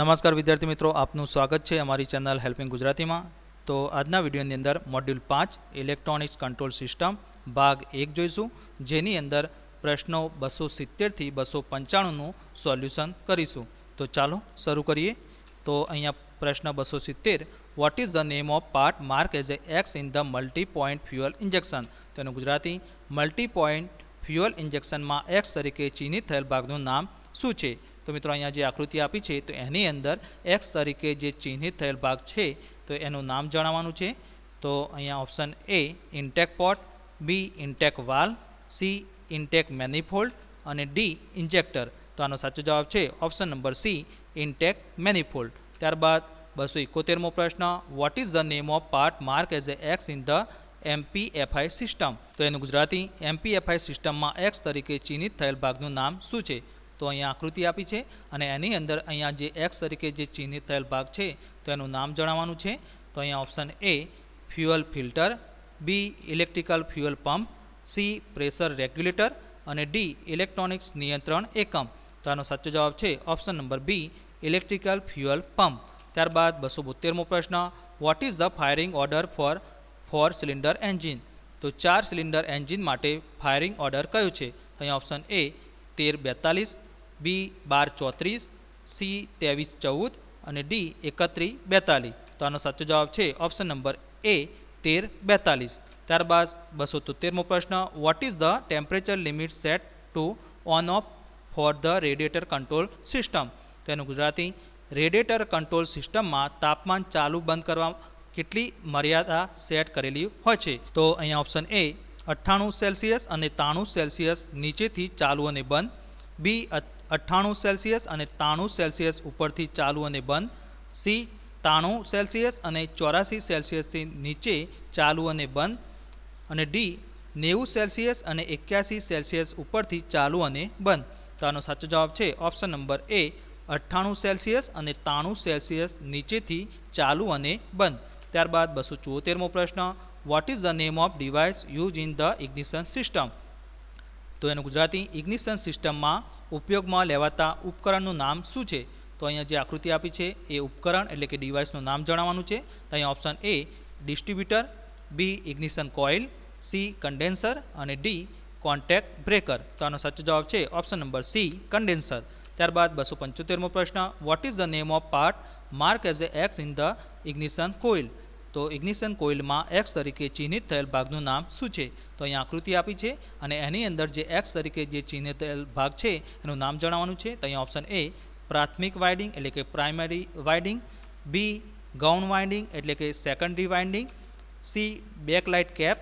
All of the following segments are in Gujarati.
નમસ્કાર વિદ્યાર્થી મિત્રો આપનું સ્વાગત છે અમારી ચેનલ હેલ્પિંગ ગુજરાતીમાં તો આજના વિડીયોની અંદર મોડ્યુલ પાંચ ઇલેક્ટ્રોનિક્સ કંટ્રોલ સિસ્ટમ ભાગ એક જોઈશું જેની અંદર પ્રશ્નો બસો સિત્તેરથી બસો પંચાણુંનું સોલ્યુશન કરીશું તો ચાલો શરૂ કરીએ તો અહીંયા પ્રશ્ન બસો સિત્તેર what is the name of part mark as A X in the multi point fuel injection તેનું ગુજરાતી મલ્ટી પોઈન્ટ ફ્યુઅલ ઇન્જેક્શનમાં એક્સ તરીકે ચિહ્નિત થયેલ ભાગનું નામ શું છે તો મિત્રો અહીંયા જે આકૃતિ આપી છે તો એની અંદર એક્સ તરીકે જે ચિહ્નિત થયેલ ભાગ છે તો એનું નામ જણાવવાનું છે તો અહીંયા option A intake port B intake valve C intake manifold અને ડી ઇન્જેક્ટર તો આનો સાચો જવાબ છે option number C intake manifold ત્યારબાદ બસો એકોતેરમો પ્રશ્ન what is the name of part mark as A X in the MPFI system તો એનું ગુજરાતી એમપીએફઆઈ સિસ્ટમમાં એક્સ તરીકે ચિહ્નિત થયેલ ભાગનું નામ શું છે તો અહીંયા આકૃતિ આપી છે અને એની અંદર અહીંયા જે એક્સ તરીકે જે ચિહ્નિત થયેલ ભાગ છે તો એનું નામ જણાવવાનું છે તો અહીંયા option A fuel filter B electrical fuel pump C pressure regulator અને ડી ઇલેક્ટ્રોનિક્સ નિયંત્રણ એકમ તો આનો સાચો જવાબ છે option number B electrical fuel pump ત્યારબાદ બસો બોતેરમો પ્રશ્ન what is the firing order for four cylinder engine તો ચાર સિલિન્ડર એન્જિન માટે ફાયરિંગ ઓર્ડર કયો છે અહીંયા ઓપ્શન એ તેર બેતાલીસ બી બાર ચોત્રીસ સી ત્રેવીસ ચૌદ અને ડી એકત્રીસ બેતાલીસ તો આનો સાચો જવાબ છે ઓપ્શન નંબર એ તેર બેતાલીસ ત્યારબાદ બસો તોતેરમો પ્રશ્ન what is the temperature limit set to on off for the radiator control system તેનું ગુજરાતી રેડિએટર કંટ્રોલ સિસ્ટમમાં તાપમાન ચાલુ બંધ કરવા કેટલી મર્યાદા સેટ કરેલી હોય છે તો અહીંયા ઓપ્શન એ અઠ્ઠાણું સેલ્સિયસ અને ત્રાણું સેલ્સિયસ નીચેથી ચાલુ અને બંધ બી અઠ્ઠાણું સેલ્સિયસ અને ત્રાણું સેલ્સિયસ ઉપરથી ચાલુ અને બંધ સી ત્રાણું સેલ્સિયસ અને ચોરાસી સેલ્સિયસથી નીચે ચાલુ અને બંધ અને ડી નેવું સેલ્સિયસ અને એક્યાસી સેલ્સિયસ ઉપરથી ચાલુ અને બંધ તો આનો સાચો જવાબ છે ઓપ્શન નંબર એ અઠ્ઠાણું સેલ્સિયસ અને ત્રાણું સેલ્સિયસ નીચેથી ચાલુ અને બંધ ત્યારબાદ બસો ચોતેરમો પ્રશ્ન what is the name of device use in the ignition system તો એનું ગુજરાતી ઇગ્નિશન સિસ્ટમમાં ઉપયોગમાં લેવાતા ઉપકરણનું નામ શું છે તો અહીંયા જે આકૃતિ આપી છે એ ઉપકરણ એટલે કે ડિવાઇસનું નામ જણાવવાનું છે તો અહીંયા option A distributor B ignition coil C condenser અને ડી કોન્ટેક્ટ બ્રેકર તો આનો સાચો જવાબ છે ઓપ્શન નંબર સી કન્ડેન્સર ત્યારબાદ બસો પંચોતેરમો પ્રશ્ન what is the name of part mark as A X in the ignition coil તો ઇગ્નિશન કોઇલમાં એક્સ તરીકે ચિહ્નિત થયેલ ભાગનું નામ શું છે તો અહીં આકૃતિ આપી છે અને એની અંદર જે એક્સ તરીકે જે ચિહ્નિત થયેલ ભાગ છે એનું નામ જણાવવાનું છે તો અહીંયા ઓપ્શન એ પ્રાથમિક વાઇડિંગ એટલે કે પ્રાઇમરી વાઇડિંગ બી ગાઉન વાઇન્ડિંગ એટલે કે secondary winding C bakelite cap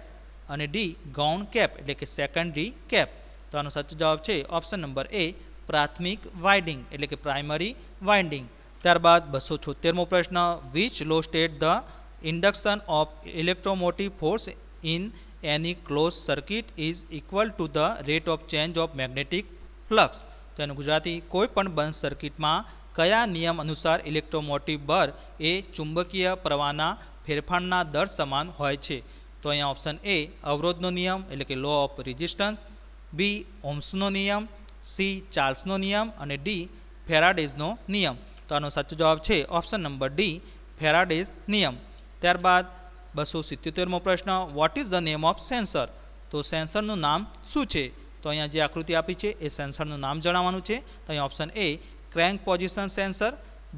અને ડી ગાઉન કેપ એટલે કે સેકન્ડરી કેપ તો આનો સાચો જવાબ છે ઓપ્શન નંબર એ પ્રાથમિક વાઇન્ડિંગ એટલે કે પ્રાઇમરી વાઇન્ડિંગ ત્યારબાદ બસો છોતેરમો પ્રશ્ન which law state the induction of electromotive force in any closed circuit is equal to the rate of change of magnetic flux તો એનું ગુજરાતી કોઈ પણ બંધ સર્કિટમાં કયા નિયમ અનુસાર ઇલેક્ટ્રોમોટિવ બર એ ચુંબકીય પ્રવાહના ફેરફારના દર સમાન હોય છે તો અહીંયા ઓપ્શન એ અવરોધનો નિયમ એટલે કે લો ઓફ રેઝિસ્ટન્સ બી ઓમ્સનો નિયમ સી ચાર્લ્સનો નિયમ અને ડી ફેરાડેઝનો નિયમ તો આનો સાચો જવાબ છે ઓપ્શન નંબર ડી ફેરાડેઝ નિયમ ત્યારબાદ બસો સિત્યોતેરમો પ્રશ્ન what is the name of sensor તો સેન્સરનું નામ શું છે તો અહીંયા જે આકૃતિ આપી છે એ સેન્સરનું નામ જણાવવાનું છે તો અહીંયા option A crank position sensor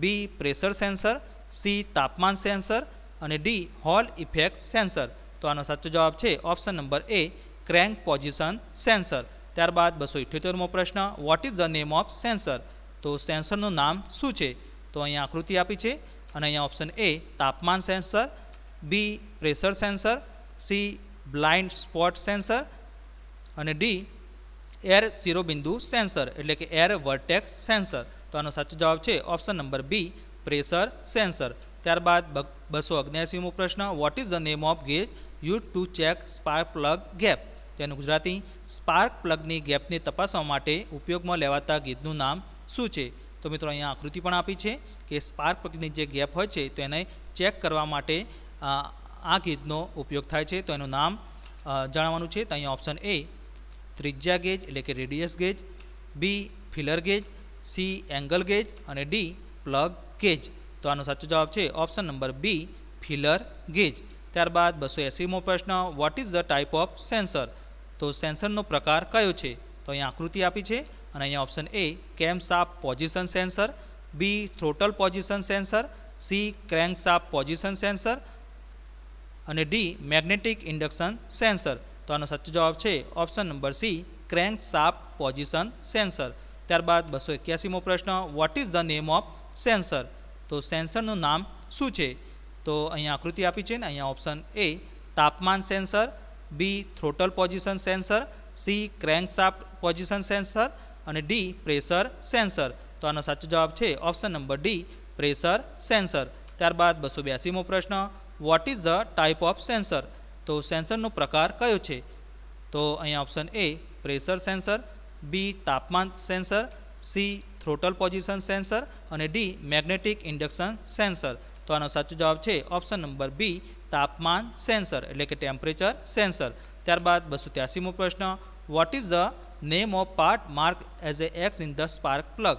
B pressure sensor C તાપમાન સેન્સર અને ડી હોલ ઇફેક્ટ સેન્સર તો આનો સાચો જવાબ છે option number A crank position sensor ત્યારબાદ બસો ઇઠ્યોતેરમો પ્રશ્ન what is the name of sensor તો સેન્સરનું નામ શું છે તો અહીંયા આકૃતિ આપી છે અને અહીંયા ઓપ્શન એ તાપમાન sensor B pressure sensor C blind spot sensor અને ડી એર શિરોબિંદુ સેન્સર એટલે કે એર વર્ટેક્સ સેન્સર તો આનો સાચો જવાબ છે option number B pressure sensor ત્યારબાદ બસો અગ્યાસીમો પ્રશ્ન what is the name of gauge use to check spark plug gap તેનું ગુજરાતી સ્પાર્ક પ્લગની ગેપને તપાસવા માટે ઉપયોગમાં લેવાતા ગીતનું નામ શું છે તો મિત્રો અહીંયા આકૃતિ પણ આપી છે કે સ્પાર્ક પ્લગની જે ગેપ હોય છે તો એને ચેક કરવા માટે આ ગેજનો ઉપયોગ થાય છે તો એનું નામ જાણવાનું છે તો અહીંયા ઓપ્શન એ ત્રિજ્યા ગેજ એટલે કે radius gauge B feeler gauge C angle gauge અને ડી પ્લગ ગેજ તો આનો સાચો જવાબ છે option number B feeler gauge ત્યારબાદ બસો એસીમો પ્રશ્ન what is the type of sensor તો સેન્સરનો પ્રકાર કયો છે તો અહીં આકૃતિ આપી છે અને અહીંયા option A camshaft position sensor B throttle position sensor C crankshaft position sensor અને ડી મેગ્નેટિક ઇન્ડક્શન સેન્સર તો આનો સાચો જવાબ છે option number C crankshaft position sensor ત્યારબાદ બસો એક્યાસીમો પ્રશ્ન what is the name of sensor તો સેન્સરનું નામ શું છે તો અહીંયા આકૃતિ આપી છે ને અહીંયા ઓપ્શન એ તાપમાન sensor B throttle position sensor C crankshaft position sensor અને ડી પ્રેશર સેન્સર તો આનો સાચો જવાબ છે option number D pressure sensor ત્યારબાદ બસો બ્યાસીમો પ્રશ્ન what is the type of sensor તો સેન્સરનો પ્રકાર કયો છે તો અહીંયા option A pressure sensor B તાપમાન sensor C throttle position sensor અને ડી મેગ્નેટિક ઇન્ડક્શન સેન્સર તો આનો સાચો જવાબ છે ઓપ્શન નંબર બી તાપમાન સેન્સર એટલે કે ટેમ્પરેચર સેન્સર ત્યારબાદ બસો ત્યાસીમો પ્રશ્ન what is the name of part mark as A X in the spark plug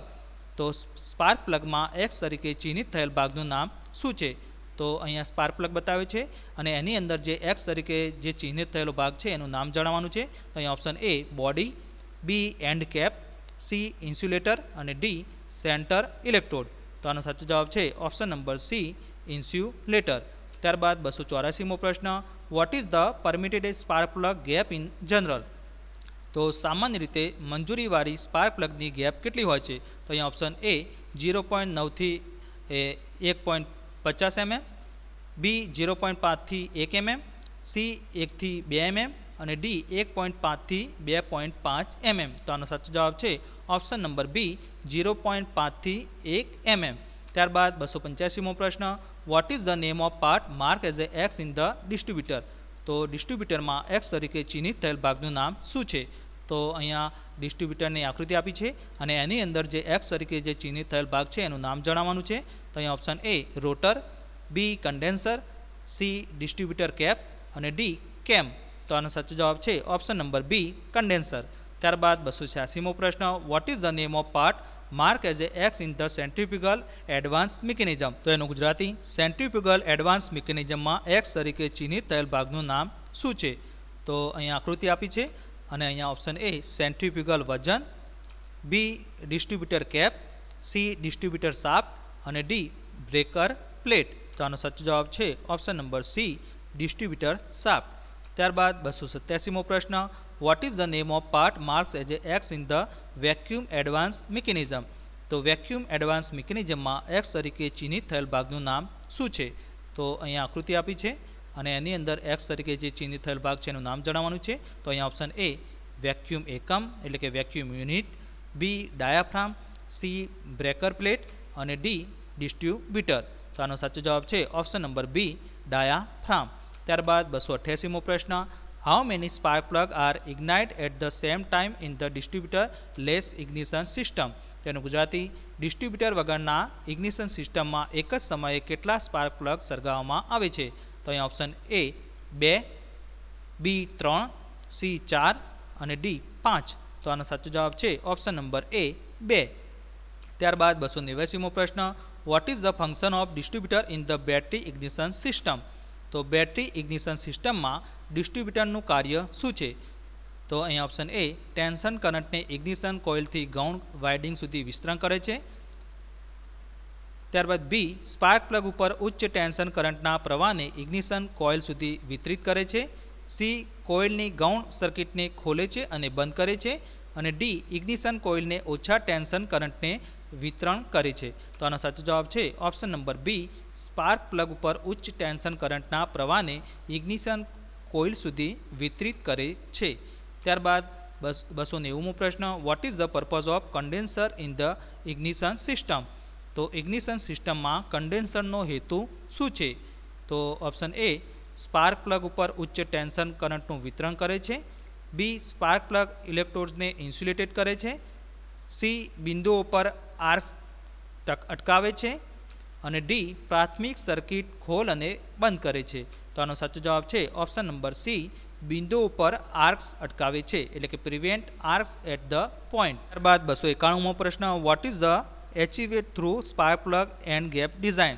તો સ્પાર્ક પ્લગમાં એક્સ તરીકે ચિહ્નિત થયેલ ભાગનું નામ શું છે તો અહીંયા સ્પાર્ક પ્લગ બતાવે છે અને એની અંદર જે એક્સ તરીકે જે ચિહ્નિત થયેલો ભાગ છે એનું નામ જણાવવાનું છે તો અહીંયા option A body B end cap C insulator અને ડી સેન્ટર ઇલેક્ટ્રોડ તો આનો સાચો જવાબ છે ઓપ્શન નંબર સી ઇન્સ્યુલેટર ત્યારબાદ બસો ચોરાસીમો પ્રશ્ન what is the permitted spark plug gap in general તો સામાન્ય રીતે મંજૂરીવાળી સ્પાર્ક પ્લગની ગેપ કેટલી હોય છે તો અહીંયા ઓપ્શન એ ઝીરો પોઈન્ટ નવથી એ એક પોઈન્ટ પચાસ એમએમ બી ઝીરો પોઈન્ટ પાંચથી એક એમએમ સી એકથી બે એમએમ અને ડી એક પોઈન્ટ પાંચથી બે પોઈન્ટ પાંચ એમએમ તો આનો સાચો જવાબ છે option number B zero point પાંચથી એક એમએમ ત્યારબાદ બસો પંચ્યાસીમો પ્રશ્ન what is the name of part mark as A X in the distributor તો ડિસ્ટ્રીબ્યુટરમાં એક્સ તરીકે ચિહ્નિત થયેલ ભાગનું નામ શું છે તો અહીંયા ડિસ્ટ્રીબ્યુટરની આકૃતિ આપી છે અને એની અંદર જે એક્સ તરીકે જે ચિહ્નિત થયેલ ભાગ છે એનું નામ જણાવવાનું છે તો અહીંયા option A rotor B condenser C distributor cap અને ડી કેમ તો આનો સાચો જવાબ છે ઓપ્શન નંબર બી કન્ડેન્સર ત્યારબાદ બસો છ્યાસીમો પ્રશ્ન what is the name of part mark as A X in the centrifugal advance mechanism તો એનું ગુજરાતી સેન્ટ્રીપ્યુગલ એડવાન્સ મિકેનિઝમમાં એક્સ તરીકે ચિહ્નિત થયેલ ભાગનું નામ શું છે તો અહીંયા આકૃતિ આપી છે અને અહીંયા ઓપ્શન એ સેન્ટ્રીપ્યુગલ વજન B distributor cap C distributor સાપ અને ડી બ્રેકર પ્લેટ તો આનો સાચો જવાબ છે ઓપ્શન નંબર સી ડિસ્ટ્રીબ્યુટર સાપ ત્યારબાદ બસો સત્યાસીમો પ્રશ્ન what is the name of part marks as A X in the vacuum advance mechanism તો વેક્યુમ એડવાન્સ મિકેનિઝમમાં એક્સ તરીકે ચિહ્નિત થયેલ ભાગનું નામ શું છે તો અહીંયા આકૃતિ આપી છે અને એની અંદર એક્સ તરીકે જે ચિહ્નિત થયેલ ભાગ છે એનું નામ જણાવવાનું છે તો અહીંયા ઓપ્શન એ વેક્યુમ એકમ એટલે કે vacuum unit B diaphragm C breaker plate અને ડી ડિસ્ટ્રીબ્યુટર તો આનો સાચો જવાબ છે ઓપ્શન નંબર બી ડાયાફ્રામ ત્યારબાદ બસો અઠ્યાસીમો પ્રશ્ન how many spark plug are ignite at the same time in the distributorless ignition system તેનું ગુજરાતી ડિસ્ટ્રીબ્યુટર વગરના ઇગ્નિશન સિસ્ટમમાં એક જ સમયે કેટલા સ્પાર્ક પ્લગ સળગાવવામાં આવે છે તો અહીં ઓપ્શન એ બે બી ત્રણ સી ચાર અને ડી પાંચ તો આનો સાચો જવાબ છે ઓપ્શન નંબર એ બે ત્યારબાદ બસો નેવ્યાસીમો પ્રશ્ન what is the function of distributor in the battery ignition system તો બેટરી ઇગ્નિશન સિસ્ટમમાં ડિસ્ટ્રીબ્યુટરનું કાર્ય શું છે તો અહીં ઓપ્શન એ ટેન્શન કરંટને ઇગ્નિશન કોઇલથી ગૌણ વાઇડિંગ સુધી વિસ્તરણ કરે છે ત્યારબાદ બી સ્પાર્ક પ્લગ ઉપર ઉચ્ચ ટેન્શન કરંટના પ્રવાહને ઇગ્નિશન કોઇલ સુધી વિતરિત કરે છે સી કોઇલની ગૌણ સર્કિટને ખોલે છે અને બંધ કરે છે અને ડી ઇગ્નિશન કોઇલને ઓછા ટેન્શન કરંટને વિતરણ કરે છે તો આનો સાચો જવાબ છે option number B spark plug ઉપર ઉચ્ચ ટેન્શન કરંટના પ્રવાહને ઇગ્નિશન કોઇલ સુધી વિતરિત કરે છે ત્યારબાદ બસ બસો નેવુંમો પ્રશ્ન what is the purpose of condenser in the ignition system તો ઇગ્નિશન સિસ્ટમમાં કન્ડેન્સરનો હેતુ શું છે તો ઓપ્શન એ સ્પાર્ક પ્લગ ઉપર ઉચ્ચ ટેન્શન કરંટનું વિતરણ કરે છે બી સ્પાર્ક પ્લગ ઇલેક્ટ્રોડ્સને ઇન્સ્યુલેટેડ કરે છે સી બિંદુઓ પર આર્ક અટકાવે છે અને ડી પ્રાથમિક સર્કિટ ખોલ અને બંધ કરે છે તો આનો સાચો જવાબ છે ઓપ્શન નંબર સી બિંદુ ઉપર આર્ક્સ અટકાવે છે એટલે કે prevent arcs at the point ત્યારબાદ બસો એકાણુંમો પ્રશ્ન what is the achieved through spark plug end gap design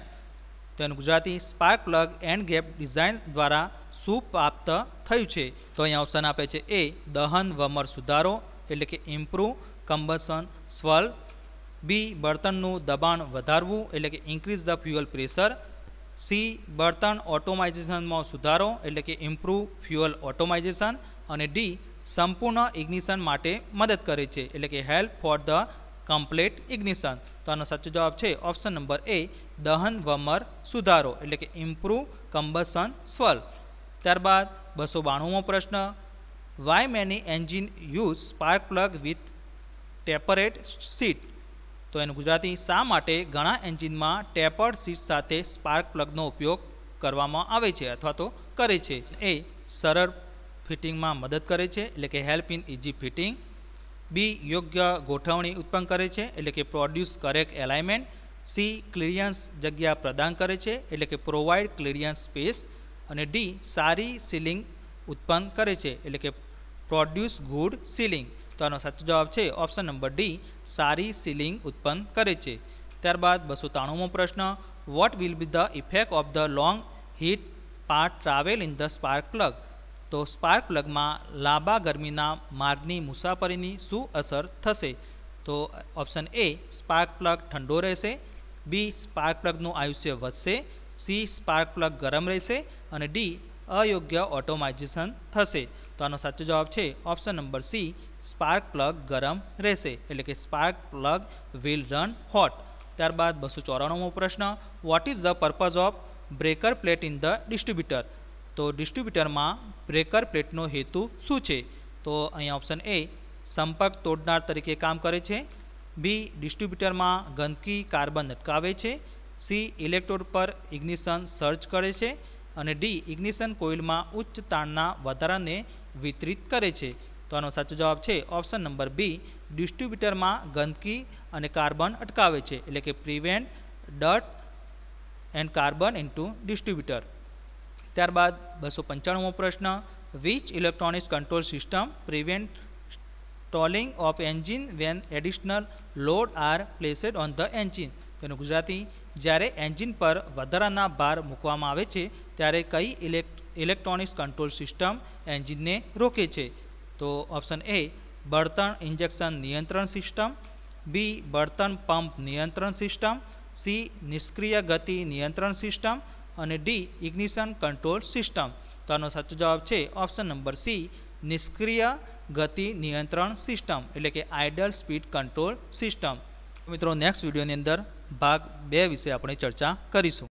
તો એનું Gujarati spark plug end gap design દ્વારા શું પ્રાપ્ત થયું છે તો અહીંયા ઓપ્શન આપે છે એ દહન વમર સુધારો એટલે કે ઇમ્પ્રૂવ કમ્બસન સ્વલ બી બળતણનું દબાણ વધારવું એટલે કે increase the fuel pressure C બળતણ ઓટોમાઇઝેશનમાં સુધારો એટલે કે ઇમ્પ્રુવ ફ્યુઅલ ઓટોમાઇઝેશન અને ડી સંપૂર્ણ ઇગ્નિશન માટે મદદ કરે છે એટલે કે help for the complete ignition તો આનો સાચો જવાબ છે ઓપ્શન નંબર એ દહન વમર સુધારો એટલે કે ઇમ્પ્રૂવ કમ્બસન સ્વલ ત્યારબાદ બસો બાણુંમો પ્રશ્ન why many engine use spark plug with tapered seat તો એનું ગુજરાતી શા માટે ઘણા એન્જિનમાં ટેપર્ડ સીટ સાથે સ્પાર્ક પ્લગનો ઉપયોગ કરવામાં આવે છે અથવા તો કરે છે એ સરળ ફિટિંગમાં મદદ કરે છે એટલે કે help in easy fitting B યોગ્ય ગોઠવણી ઉત્પન્ન કરે છે એટલે કે produce correct alignment C clearance જગ્યા પ્રદાન કરે છે એટલે કે પ્રોવાઈડ ક્લિયરન્સ સ્પેસ અને ડી સારી સીલિંગ ઉત્પન્ન કરે છે એટલે કે પ્રોડ્યુસ ગુડ સીલિંગ તો આનો સાચો જવાબ છે ઓપ્શન નંબર ડી સારી સીલિંગ ઉત્પન્ન કરે છે ત્યારબાદ બસો ત્રાણુંમો પ્રશ્ન what will be the effect of the long heat part travel in the spark plug તો સ્પાર્ક પ્લગમાં લાંબા ગરમીના માર્ગની મુસાફરીની શું અસર થશે તો ઓપ્શન એ સ્પાર્ક પ્લગ ઠંડો રહેશે બી સ્પાર્ક પ્લગનું આયુષ્ય વધશે સી સ્પાર્ક પ્લગ ગરમ રહેશે અને ડી અયોગ્ય ઓટોમાઇઝેશન થશે તો આનો સાચો જવાબ છે option number C spark plug ગરમ રહેશે એટલે કે spark plug will run hot ત્યારબાદ બસો ચોરાણુંમો પ્રશ્ન what is the purpose of breaker plate in the distributor તો ડિસ્ટ્રીબ્યુટરમાં બ્રેકર પ્લેટનો હેતુ શું છે તો અહીં ઓપ્શન એ સંપર્ક તોડનાર તરીકે કામ કરે છે બી ડિસ્ટ્રીબ્યુટરમાં ગંદકી કાર્બન અટકાવે છે સી ઇલેક્ટ્રોડ પર ઇગ્નિશન સર્ચ કરે છે અને ડી ઇગ્નિશન કોઇલમાં ઉચ્ચ તાણના વધારાને વિતરિત કરે છે તો આનો સાચો જવાબ છે ઓપ્શન નંબર બી ડિસ્ટ્રીબ્યુટરમાં ગંદકી અને કાર્બન અટકાવે છે એટલે કે પ્રિવેન્ટ ડટ એન્ડ કાર્બન ઇન્ટુ ડિસ્ટ્રીબ્યુટર ત્યારબાદ બસો પંચાણુંમો પ્રશ્ન which electronics control system prevent stalling of engine when additional load are placed on the engine તેનું ગુજરાતી જ્યારે એન્જિન પર વધારાના ભાર મૂકવામાં આવે છે ત્યારે કઈ ઇલેક્ટ્રોનિક્સ કંટ્રોલ સિસ્ટમ એન્જિનને રોકે છે તો ઓપ્શન એ બળતણ ઇન્જેક્શન નિયંત્રણ સિસ્ટમ બી બળતણ પંપ નિયંત્રણ સિસ્ટમ સી નિષ્ક્રિય ગતિ નિયંત્રણ સિસ્ટમ અને ડી ઇગ્નિશન કંટ્રોલ સિસ્ટમ તો આનો સાચો જવાબ છે ઓપ્શન નંબર સી નિષ્ક્રિય ગતિ નિયંત્રણ સિસ્ટમ એટલે કે આઇડલ સ્પીડ કંટ્રોલ સિસ્ટમ મિત્રો નેક્સ્ટ વિડીયોની અંદર ભાગ બે વિશે આપણે ચર્ચા કરીશું